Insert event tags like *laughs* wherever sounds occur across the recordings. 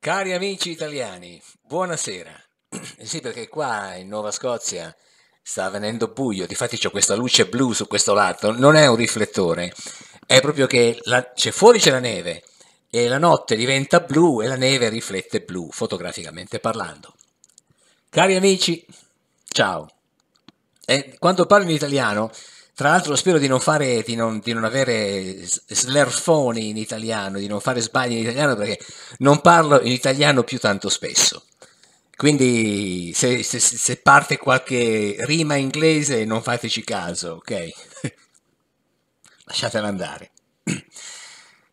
Cari amici italiani, buonasera. *clears throat* Eh sì, perché qua in Nuova Scozia sta venendo buio, difatti c'è questa luce blu su questo lato, non è un riflettore, è proprio che la, c'è, fuori c'è la neve e la notte diventa blu e la neve riflette blu, fotograficamente parlando. Cari amici, ciao. E eh, quando parlo in italiano tra l'altro spero di non, fare, di non, di non avere slerfoni in italiano, di non fare sbagli in italiano perché non parlo in italiano più tanto spesso. Quindi se, se, se parte qualche rima inglese non fateci caso, ok? *laughs* Lasciatela andare. *clears throat*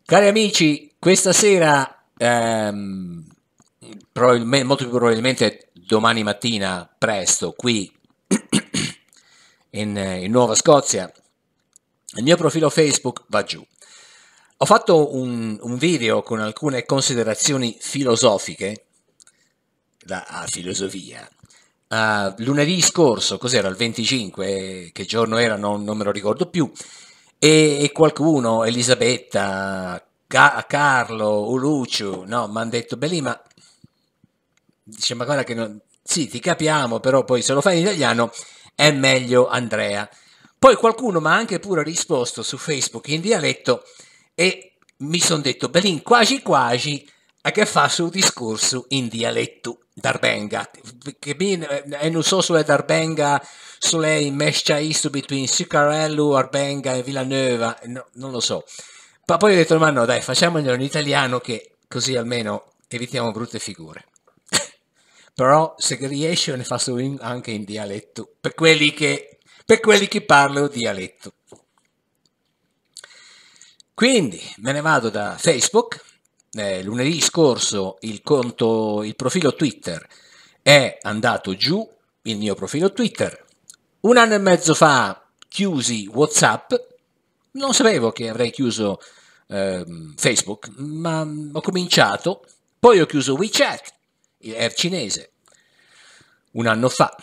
Cari amici, questa sera, ehm, molto più probabilmente domani mattina, presto, qui in, eh, in Nuova Scozia, il mio profilo Facebook va giù. Ho fatto un, un, video con alcune considerazioni filosofiche, la ah, filosofia, uh, lunedì scorso, cos'era, il 25, che giorno era non, non me lo ricordo più, e, e qualcuno, Elisabetta, Ca- Carlo, Uluciu, no, mi hanno detto, beh lì, ma, dice, ma guarda che non... sì, ti capiamo, però poi se lo fai in italiano è meglio Andrea. Poi qualcuno mi ha anche pure risposto su Facebook in dialetto e mi sono detto, Belin, quasi quasi a che fa sul discorso in dialetto d'Arbenga, che bin, eh, e non so se è d'Arbenga, se è in mescia between Sicarello, Arbenga e Villanova, no, non lo so. Ma poi ho detto, ma no, dai, facciamolo in italiano che così almeno evitiamo brutte figure però se segregation fa swing anche in dialetto, per quelli che, per quelli che parlano dialetto. Quindi me ne vado da Facebook, eh, lunedì scorso il, conto, il profilo Twitter è andato giù, il mio profilo Twitter. Un anno e mezzo fa chiusi Whatsapp, non sapevo che avrei chiuso eh, Facebook, ma ho cominciato, poi ho chiuso WeChat, er cinese, un anno fa.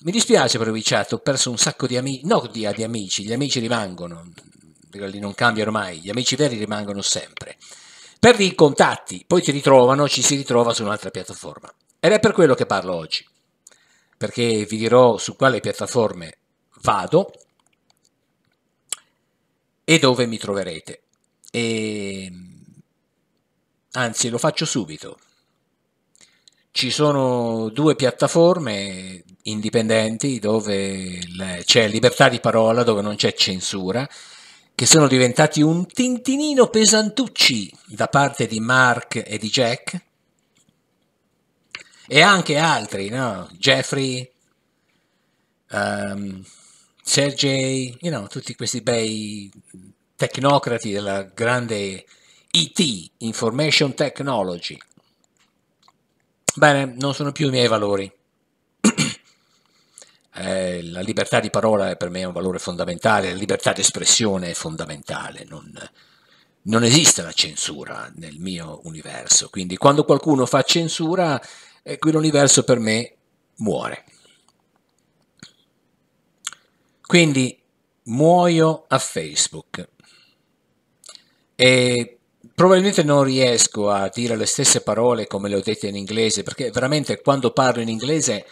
Mi dispiace per Wichat, ho perso un sacco di amici, no di, di amici, gli amici rimangono, quelli non cambiano mai, gli amici veri rimangono sempre. Perdi i contatti, poi ti ritrovano, ci si ritrova su un'altra piattaforma. Ed è per quello che parlo oggi, perché vi dirò su quale piattaforme vado e dove mi troverete. E... Ehm, anzi, lo faccio subito. Ci sono due piattaforme indipendenti dove c'è libertà di parola, dove non c'è censura, che sono diventati un tintinino pesantucci da parte di Mark e di Jack e anche altri, no? Jeffrey, um, Sergey, you know, tutti questi bei tecnocrati della grande IT, Information Technology. Bene, non sono più i miei valori. *clears throat* eh, la libertà di parola è per me un valore fondamentale, la libertà di espressione è fondamentale, non, non esiste la censura nel mio universo, quindi quando qualcuno fa censura, eh, quell'universo per me muore. Quindi muoio a Facebook e Probabilmente non riesco a dire le stesse parole come le ho dette in inglese, perché veramente quando parlo in inglese,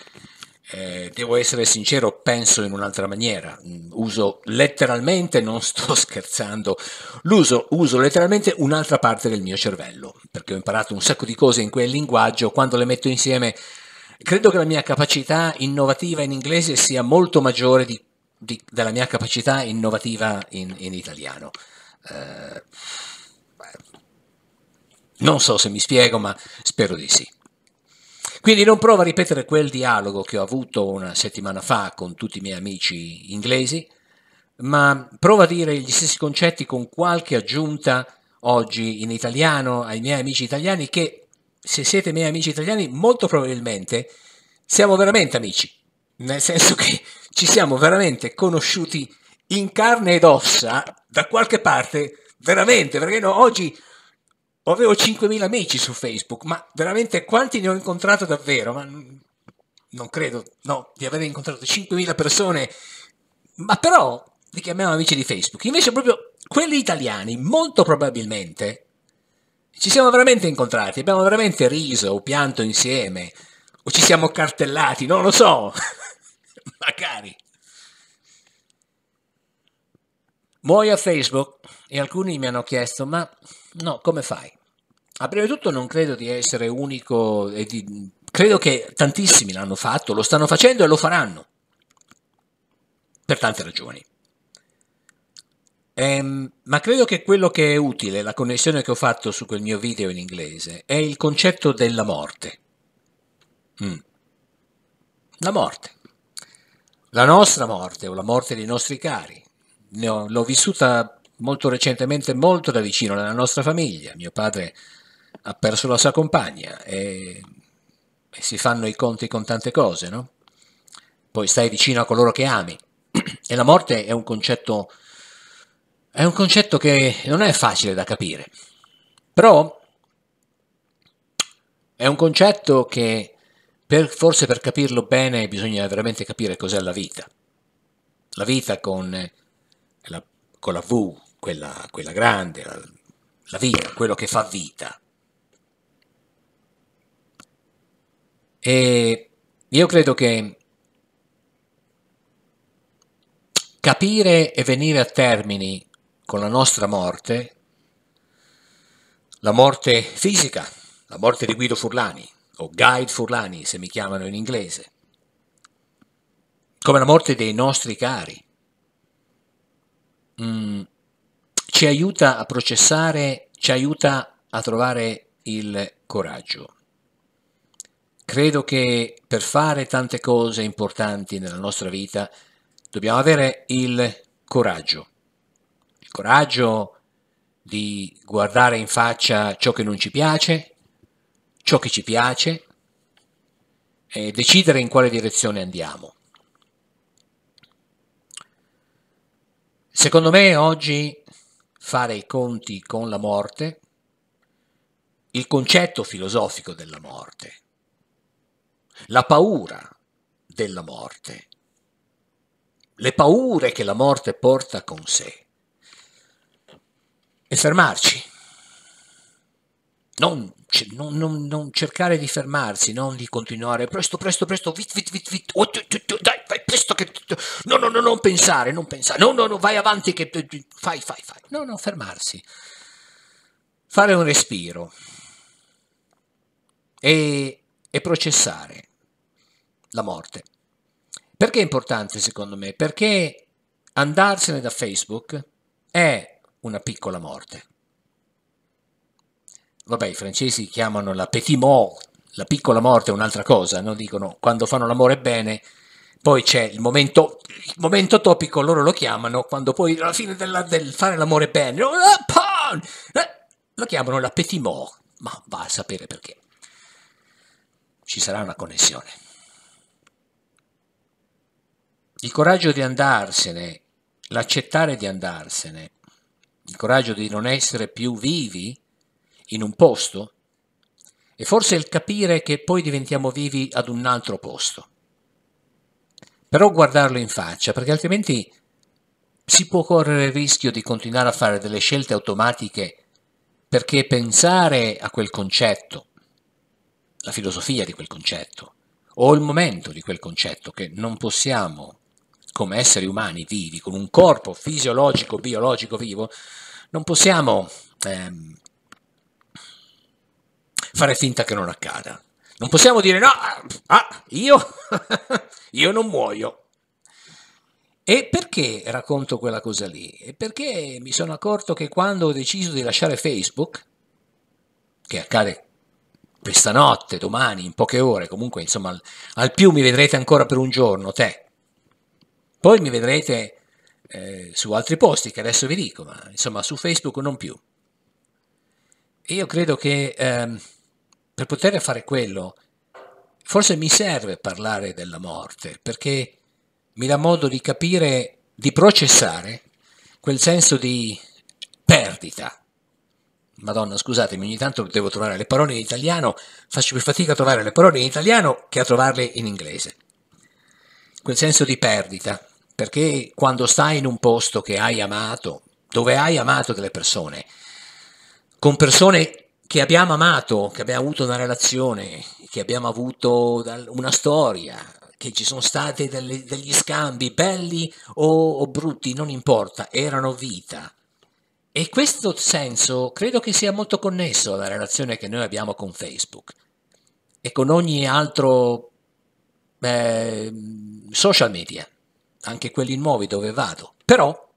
eh, devo essere sincero, penso in un'altra maniera. Uso letteralmente, non sto *laughs* scherzando, l'uso, uso letteralmente un'altra parte del mio cervello, perché ho imparato un sacco di cose in quel linguaggio, quando le metto insieme, credo che la mia capacità innovativa in inglese sia molto maggiore di, di, della mia capacità innovativa in, in italiano. Eh, non so se mi spiego, ma spero di sì. Quindi non provo a ripetere quel dialogo che ho avuto una settimana fa con tutti i miei amici inglesi, ma provo a dire gli stessi concetti con qualche aggiunta oggi in italiano ai miei amici italiani che, se siete miei amici italiani, molto probabilmente siamo veramente amici, nel senso che ci siamo veramente conosciuti in carne ed ossa da qualche parte, veramente, perché no, oggi avevo 5.000 amici su Facebook, ma veramente quanti ne ho incontrato davvero? Ma non credo, no, di aver incontrato 5.000 persone, ma però li chiamiamo amici di Facebook. Invece proprio quelli italiani, molto probabilmente, ci siamo veramente incontrati, abbiamo veramente riso o pianto insieme, o ci siamo cartellati, non lo so, *laughs* magari. Muoio a Facebook e alcuni mi hanno chiesto, ma no, come fai? A ah, prima di tutto non credo di essere unico, e di, credo che tantissimi l'hanno fatto, lo stanno facendo e lo faranno, per tante ragioni. Um, ma credo che quello che è utile, la connessione che ho fatto su quel mio video in inglese, è il concetto della morte. Mm. La morte. La nostra morte o la morte dei nostri cari. Ho, l'ho vissuta molto recentemente molto da vicino nella nostra famiglia. Mio padre ha perso la sua compagna e, e si fanno i conti con tante cose, no? Poi stai vicino a coloro che ami. *clears throat* E la morte è un concetto, è un concetto che non è facile da capire, però è un concetto che per, forse per capirlo bene bisogna veramente capire cos'è la vita. La vita con la, con la V, quella, quella grande, la, la vita, quello che fa vita. E io credo che capire e venire a termini con la nostra morte, la morte fisica, la morte di Guido Furlani, o Guide Furlani se mi chiamano in inglese, come la morte dei nostri cari, mm, ci aiuta a processare, ci aiuta a trovare il coraggio. Credo che per fare tante cose importanti nella nostra vita dobbiamo avere il coraggio, il coraggio di guardare in faccia ciò che non ci piace, ciò che ci piace e decidere in quale direzione andiamo. Secondo me oggi fare i conti con la morte, il concetto filosofico della morte, la paura della morte, le paure che la morte porta con sé e fermarci. Non, non, non, non cercare di fermarsi, non di continuare presto, presto, presto, vit, vit, vit, vit, oh, tu, tu, dai, vai presto che... No, no, no, non pensare, non pensare, no, no, no, vai avanti che... Fai, fai, fai. No, no, fermarsi. Fare un respiro. E e processare la morte. Perché è importante secondo me? Perché andarsene da Facebook è una piccola morte. Vabbè, i francesi chiamano la petit mort, la piccola morte è un'altra cosa, no? dicono quando fanno l'amore bene, poi c'è il momento, il momento topico, loro lo chiamano, quando poi alla fine della, del fare l'amore bene, eh, eh, lo chiamano la petit mort, ma va a sapere perché ci sarà una connessione. Il coraggio di andarsene, l'accettare di andarsene, il coraggio di non essere più vivi in un posto e forse il capire che poi diventiamo vivi ad un altro posto. Però guardarlo in faccia, perché altrimenti si può correre il rischio di continuare a fare delle scelte automatiche perché pensare a quel concetto, la filosofia di quel concetto o il momento di quel concetto che non possiamo, come esseri umani vivi, con un corpo fisiologico, biologico vivo, non possiamo ehm, fare finta che non accada. Non possiamo dire no, ah, ah io, *laughs* io non muoio. E perché racconto quella cosa lì? E perché mi sono accorto che quando ho deciso di lasciare Facebook, che accade questa notte, domani, in poche ore, comunque insomma al, al più mi vedrete ancora per un giorno, te. Poi mi vedrete eh, su altri posti che adesso vi dico, ma insomma su Facebook non più. E io credo che ehm, per poter fare quello, forse mi serve parlare della morte, perché mi dà modo di capire, di processare quel senso di perdita Madonna, scusatemi, ogni tanto devo trovare le parole in italiano, faccio più fatica a trovare le parole in italiano che a trovarle in inglese. Quel senso di perdita, perché quando stai in un posto che hai amato, dove hai amato delle persone, con persone che abbiamo amato, che abbiamo avuto una relazione, che abbiamo avuto una storia, che ci sono stati degli scambi belli o, o brutti, non importa, erano vita e questo senso credo che sia molto connesso alla relazione che noi abbiamo con Facebook e con ogni altro eh, social media, anche quelli nuovi dove vado. Però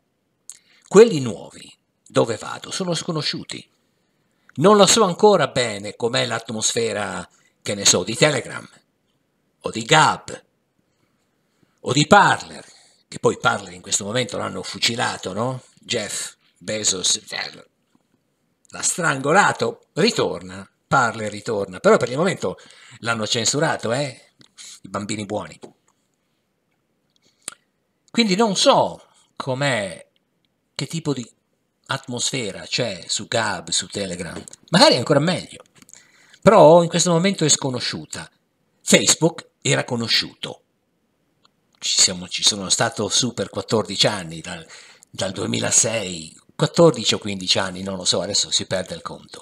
quelli nuovi dove vado sono sconosciuti. Non lo so ancora bene com'è l'atmosfera, che ne so, di Telegram o di Gab o di Parler, che poi Parler in questo momento l'hanno fucilato, no? Jeff Bezos cioè, l'ha strangolato, ritorna, parla e ritorna, però per il momento l'hanno censurato, eh? I bambini buoni. Quindi non so com'è, che tipo di atmosfera c'è su Gab, su Telegram, magari ancora meglio, però in questo momento è sconosciuta. Facebook era conosciuto, ci, siamo, ci sono stato su per 14 anni, dal, dal 2006 14 o 15 anni, non lo so, adesso si perde il conto.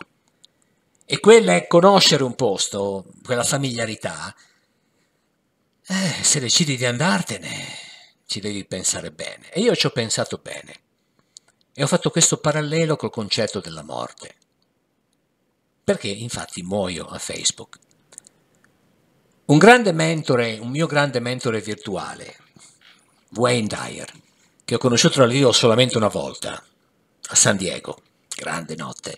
E quella è conoscere un posto, quella familiarità. Eh, se decidi di andartene, ci devi pensare bene. E io ci ho pensato bene. E ho fatto questo parallelo col concetto della morte. Perché infatti muoio a Facebook. Un grande mentore, un mio grande mentore virtuale, Wayne Dyer, che ho conosciuto da lì solamente una volta, a San Diego. Grande notte.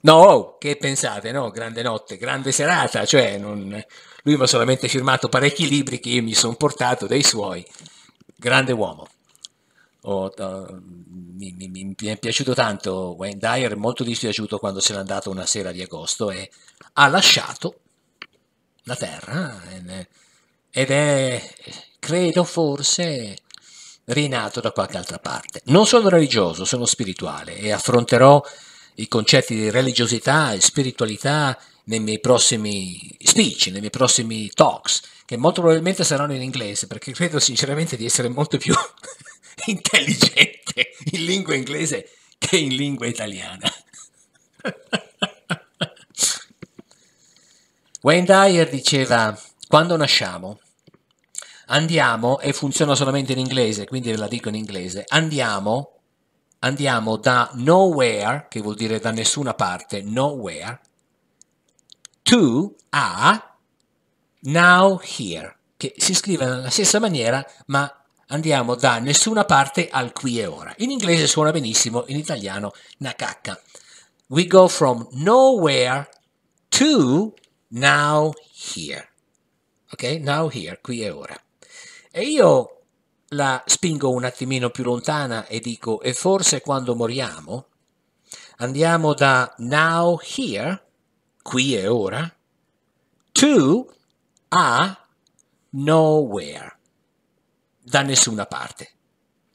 No, oh, che pensate, no? Grande notte, grande serata, cioè non... lui mi ha solamente firmato parecchi libri che io mi sono portato dei suoi. Grande uomo. Oh, oh, mi, mi, mi, è piaciuto tanto Wayne Dyer, molto dispiaciuto quando se n'è andato una sera di agosto e ha lasciato la terra eh, ed è, credo forse, rinato da qualche altra parte. Non sono religioso, sono spirituale e affronterò i concetti di religiosità e spiritualità nei miei prossimi speech, nei miei prossimi talks, che molto probabilmente saranno in inglese, perché credo sinceramente di essere molto più *laughs* intelligente in lingua inglese che in lingua italiana. *laughs* Wayne Dyer diceva, quando nasciamo Andiamo, e funziona solamente in inglese, quindi ve la dico in inglese. Andiamo, andiamo da nowhere, che vuol dire da nessuna parte, nowhere, to a now here, che si scrive nella stessa maniera, ma andiamo da nessuna parte al qui e ora. In inglese suona benissimo, in italiano una cacca. We go from nowhere to now here. Ok? Now here, qui e ora. E io la spingo un attimino più lontana e dico, e forse quando moriamo, andiamo da now here, qui e ora, to a nowhere, da nessuna parte.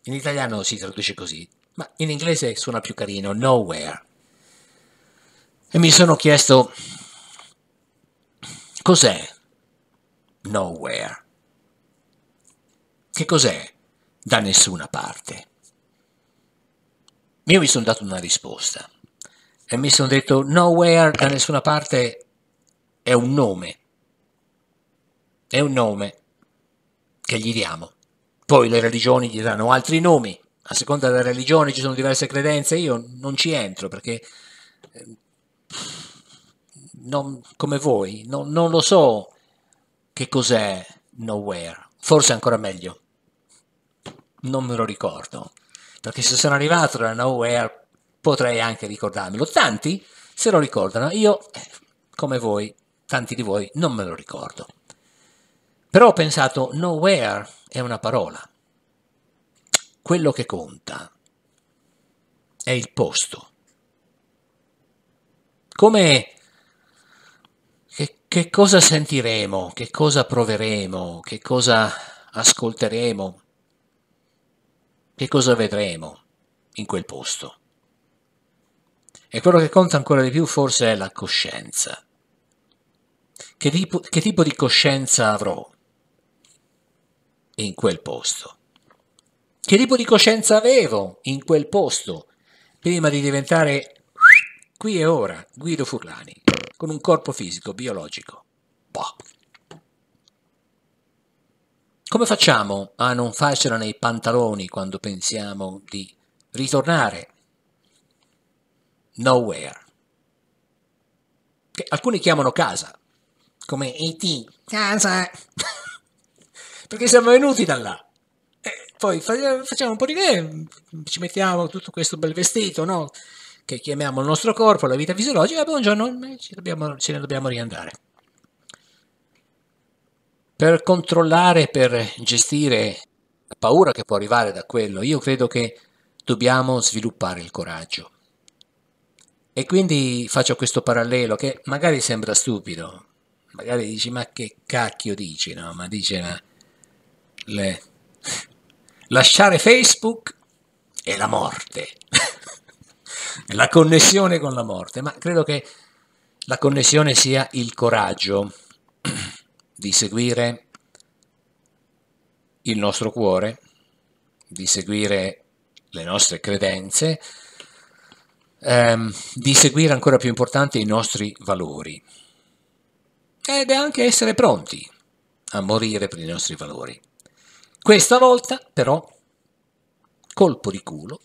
In italiano si traduce così, ma in inglese suona più carino, nowhere. E mi sono chiesto, cos'è nowhere? Che cos'è da nessuna parte? Io mi sono dato una risposta e mi sono detto nowhere da nessuna parte è un nome, è un nome che gli diamo. Poi le religioni gli danno altri nomi, a seconda della religione ci sono diverse credenze, io non ci entro perché ehm, non, come voi, non, non lo so che cos'è nowhere, forse ancora meglio, non me lo ricordo, perché se sono arrivato da Nowhere potrei anche ricordarmelo. Tanti se lo ricordano, io, eh, come voi, tanti di voi, non me lo ricordo. Però ho pensato, Nowhere è una parola. Quello che conta è il posto. Come che, che, cosa sentiremo, che cosa proveremo, che cosa ascolteremo, che cosa vedremo in quel posto. E quello che conta ancora di più forse è la coscienza. Che tipo, che tipo di coscienza avrò in quel posto? Che tipo di coscienza avevo in quel posto prima di diventare qui e ora Guido Furlani, con un corpo fisico, biologico? Boh. Come facciamo a non farcela nei pantaloni quando pensiamo di ritornare nowhere? Che alcuni chiamano casa, come E.T. Casa! *laughs* Perché siamo venuti da là. E poi facciamo un po' di che, ci mettiamo tutto questo bel vestito, no? Che chiamiamo il nostro corpo, la vita fisiologica, e poi un giorno ce, dobbiamo, ce ne dobbiamo riandare per controllare, per gestire la paura che può arrivare da quello, io credo che dobbiamo sviluppare il coraggio. E quindi faccio questo parallelo che magari sembra stupido, magari dici ma che cacchio dici, no? Ma dice ma le... *laughs* lasciare Facebook è la morte, *laughs* la connessione con la morte, ma credo che la connessione sia il coraggio. *clears throat* di seguire il nostro cuore, di seguire le nostre credenze, ehm, di seguire ancora più importante i nostri valori ed è anche essere pronti a morire per i nostri valori. Questa volta però, colpo di culo,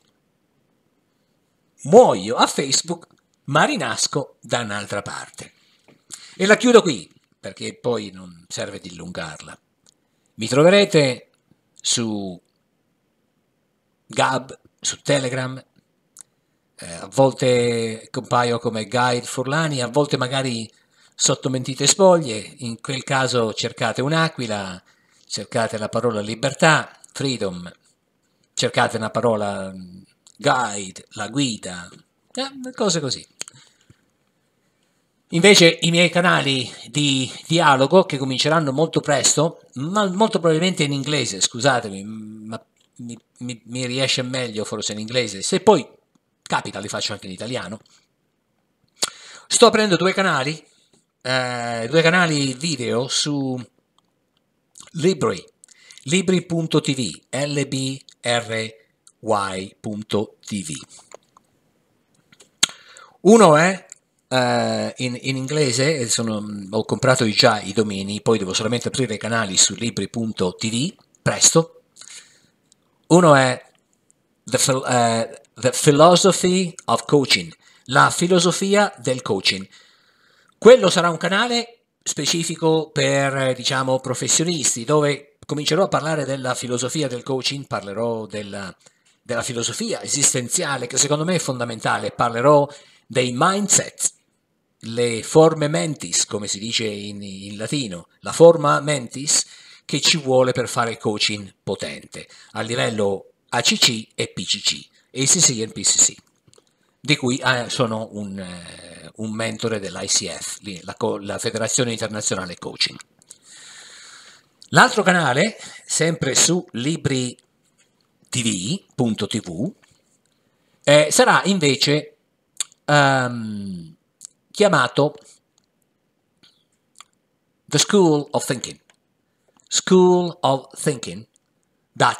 muoio a Facebook ma rinasco da un'altra parte. E la chiudo qui perché poi non serve dilungarla. Mi troverete su Gab, su Telegram, eh, a volte compaio come Guide Furlani, a volte magari sotto mentite spoglie, in quel caso cercate un'aquila, cercate la parola libertà, freedom, cercate una parola mm, guide, la guida, eh, cose così. Invece i miei canali di dialogo che cominceranno molto presto, ma molto probabilmente in inglese, scusatemi, ma mi, mi, mi, riesce meglio forse in inglese, se poi capita li faccio anche in italiano. Sto aprendo due canali, eh, due canali video su Libri, libri.tv, L-B-R-Y.tv. Uno è Uh, in, in, inglese eh, sono, mm, ho comprato già i domini, poi devo solamente aprire i canali su libri.tv presto. Uno è the, uh, the, Philosophy of Coaching, la filosofia del coaching. Quello sarà un canale specifico per diciamo professionisti dove comincerò a parlare della filosofia del coaching, parlerò della, della filosofia esistenziale che secondo me è fondamentale, parlerò dei mindset le forme mentis, come si dice in, in, latino, la forma mentis che ci vuole per fare coaching potente a livello ACC e PCC, ACC e PCC, di cui ah, sono un, eh, un mentore dell'ICF, la, la Federazione Internazionale Coaching. L'altro canale, sempre su libritv.tv, eh, sarà invece um, chiamato The School of Thinking, School of Thinking .ca.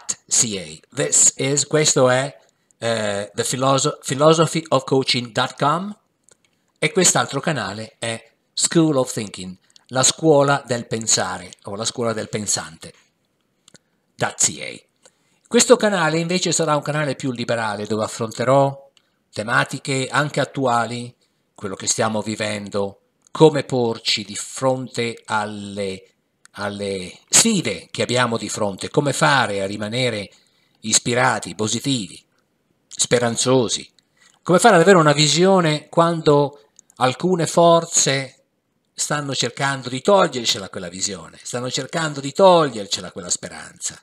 This is, questo è eh, The Philosophy of Coaching.com e quest'altro canale è School of Thinking, la scuola del pensare o la scuola del pensante.ca. Questo canale invece sarà un canale più liberale dove affronterò tematiche anche attuali quello che stiamo vivendo, come porci di fronte alle, alle sfide che abbiamo di fronte, come fare a rimanere ispirati, positivi, speranzosi, come fare ad avere una visione quando alcune forze stanno cercando di togliercela quella visione, stanno cercando di togliercela quella speranza,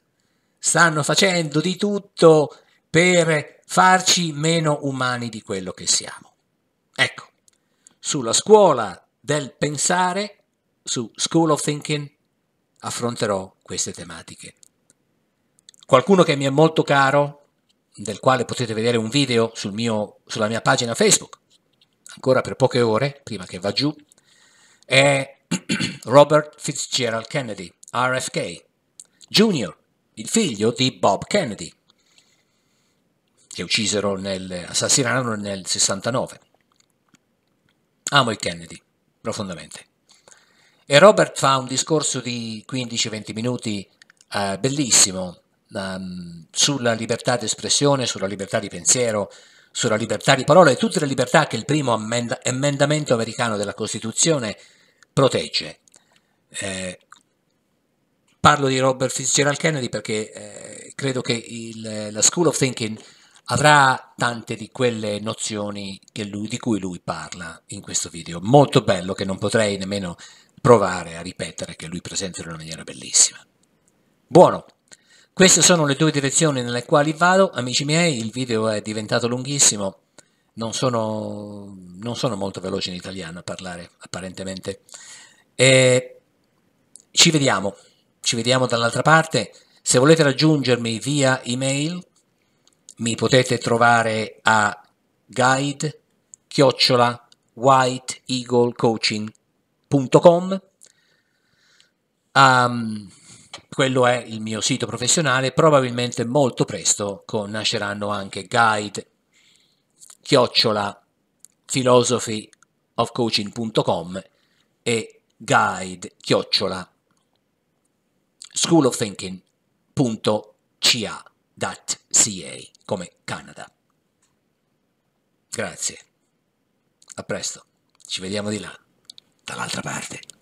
stanno facendo di tutto per farci meno umani di quello che siamo. Ecco, sulla scuola del pensare, su School of Thinking, affronterò queste tematiche. Qualcuno che mi è molto caro, del quale potete vedere un video sul mio, sulla mia pagina Facebook, ancora per poche ore, prima che va giù, è *clears throat* Robert Fitzgerald Kennedy, RFK, Jr., il figlio di Bob Kennedy, che uccisero nel, assassinarono nel 69. Amo il Kennedy, profondamente. E Robert fa un discorso di 15-20 minuti eh, bellissimo um, sulla libertà di espressione, sulla libertà di pensiero, sulla libertà di parola e tutte le libertà che il primo ammenda- emendamento americano della Costituzione protegge. Eh, parlo di Robert Fitzgerald Kennedy perché eh, credo che il, la School of Thinking avrà tante di quelle nozioni lui, di cui lui parla in questo video. Molto bello che non potrei nemmeno provare a ripetere che lui presenta in una maniera bellissima. Buono, queste sono le due direzioni nelle quali vado. Amici miei, il video è diventato lunghissimo, non sono, non sono molto veloce in italiano a parlare apparentemente. E ci vediamo, ci vediamo dall'altra parte. Se volete raggiungermi via email mi potete trovare a guide chiocciola whiteeaglecoaching.com um, ehm, quello è il mio sito professionale, probabilmente molto presto con, nasceranno anche guide chiocciola philosophyofcoaching.com e guide chiocciola schoolofthinking.ca.ca come Canada. Grazie. A presto. Ci vediamo di là, dall'altra parte.